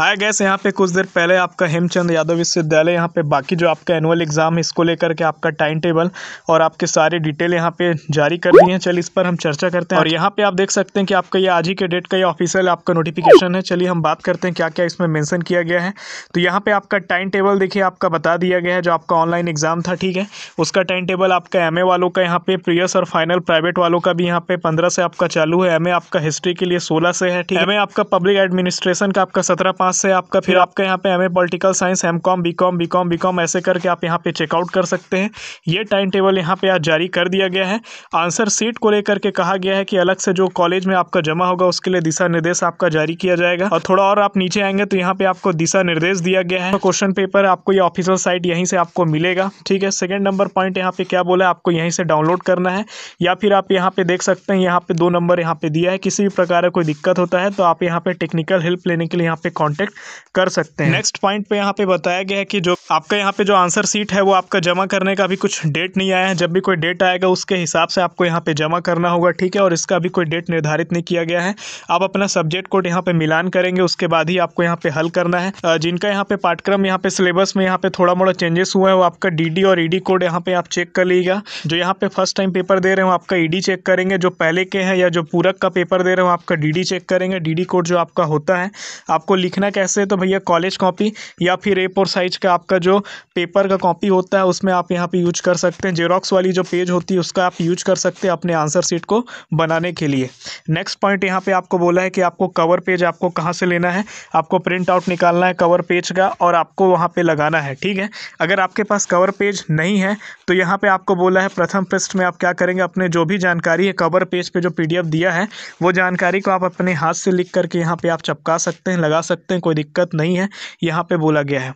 hi guys यहाँ पे कुछ देर पहले आपका हेमचंद यादव विश्वविद्यालय यहाँ पे बाकी जो आपका एनुअल एग्ज़ाम है इसको लेकर के आपका टाइम टेबल और आपके सारे डिटेल यहाँ पे जारी कर दिए हैं चलिए इस पर हम चर्चा करते हैं और यहाँ पे आप देख सकते हैं कि आपका ये आज ही के डेट का ये ऑफिशियल आपका नोटिफिकेशन है चलिए हम बात करते हैं क्या क्या इसमें मैंसन किया गया है तो यहाँ पर आपका टाइम टेबल देखिए आपका बता दिया गया है जो आपका ऑनलाइन एग्ज़ाम था ठीक है उसका टाइम टेबल आपका एम वालों का यहाँ पे प्रियस और फाइनल प्राइवेट वालों का भी यहाँ पे पंद्रह से आपका चालू है एम आपका हिस्ट्री के लिए सोलह से है ठीक है एम आपका पब्लिक एडमिनिस्ट्रेशन का आपका सत्रह पास से आपका फिर आपका यहाँ पे M A political science M com B com B com B com ऐसे करके आप यहाँ पे चेकआउट कर सकते हैं ये टाइम टेबल यहाँ पे आज जारी कर दिया गया है आंसर सीट को लेकर के कहा गया है कि अलग से जो कॉलेज में आपका जमा होगा उसके लिए दिशा निर्देश आपका जारी किया जाएगा और थोड़ा और आप नीचे आएंगे तो यहाँ पे आपको दिशा निर्देश दिया गया है क्वेश्चन पेपर आपको ये ऑफिसियल साइट यहीं से आपको मिलेगा ठीक है सेकेंड नंबर पॉइंट यहाँ पे क्या बोला आपको यहीं से डाउनलोड करना है या फिर आप यहाँ पे देख सकते हैं यहाँ पे दो नंबर यहाँ पे दिया है किसी भी प्रकार का कोई दिक्कत होता है तो आप यहाँ पे टेक्निकल हेल्प लेने के लिए यहाँ पे कॉन्टेक्ट कॉन्टेक्ट कर सकते हैं नेक्स्ट पॉइंट पे यहाँ पे बताया गया है कि जो आपका यहाँ पे जो आंसर सीट है वो आपका जमा करने का भी कुछ डेट नहीं आया है जब भी कोई डेट आएगा उसके हिसाब से आपको यहाँ पे जमा करना होगा ठीक है और इसका भी कोई डेट निर्धारित नहीं किया गया है आप अपना सब्जेक्ट कोड यहाँ पे मिलान करेंगे उसके बाद ही आपको यहाँ पे हल करना है जिनका यहाँ पे पाठ्यक्रम यहाँ पे सिलेबस में यहाँ पे थोड़ा मोड़ा चेंजेस हुआ है वो आपका डी और ई कोड यहाँ पे आप चेक कर लीजिएगा जो यहाँ पे फर्स्ट टाइम पेपर दे रहे हो आपका ई चेक करेंगे जो पहले के हैं या जो पूरक का पेपर दे रहे हो आपका डी चेक करेंगे डी कोड जो आपका होता है आपको लिखना लिखना कैसे तो भैया कॉलेज कॉपी या फिर ए फोर साइज का आपका जो पेपर का कॉपी होता है उसमें आप यहाँ पे यूज कर सकते हैं जेरोक्स वाली जो पेज होती है उसका आप यूज कर सकते हैं अपने आंसर शीट को बनाने के लिए नेक्स्ट पॉइंट यहाँ पे आपको बोला है कि आपको कवर पेज आपको कहाँ से लेना है आपको प्रिंट आउट निकालना है कवर पेज का और आपको वहाँ पर लगाना है ठीक है अगर आपके पास कवर पेज नहीं है तो यहाँ पर आपको बोला है प्रथम पृष्ठ में आप क्या करेंगे अपने जो भी जानकारी है कवर पेज पर जो पीडीएफ दिया है वो जानकारी को आप अपने हाथ से लिख करके यहाँ पे आप चपका सकते हैं लगा सकते हैं सकते हैं कोई दिक्कत नहीं है यहाँ पे बोला गया है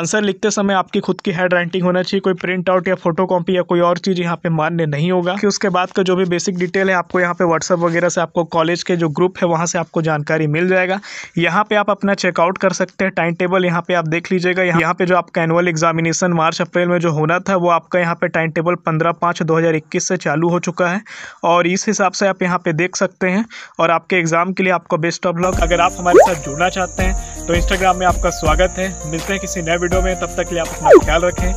आंसर लिखते समय आपकी खुद की हैंड राइटिंग होना चाहिए कोई प्रिंट आउट या फोटो कॉपी या कोई और चीज़ यहाँ पे मान्य नहीं होगा कि उसके बाद का जो भी बेसिक डिटेल है आपको यहाँ पे व्हाट्सअप वगैरह से आपको कॉलेज के जो ग्रुप है वहाँ से आपको जानकारी मिल जाएगा यहाँ पे आप अपना चेकआउट कर सकते हैं टाइम टेबल यहाँ पे आप देख लीजिएगा यहाँ पे जो आपका एनुअल एग्जामिनेशन मार्च अप्रैल में जो होना था वो आपका यहाँ पे टाइम टेबल पंद्रह पाँच दो से चालू हो चुका है और इस हिसाब से आप यहाँ पे देख सकते हैं और आपके एग्ज़ाम के लिए आपको बेस्ट ऑफ लॉक अगर आप हमारे साथ जुड़ना चाहते हैं तो इंस्टाग्राम में आपका स्वागत है मिलते हैं किसी नए वीडियो में तब तक के लिए आप अपना ख्याल रखें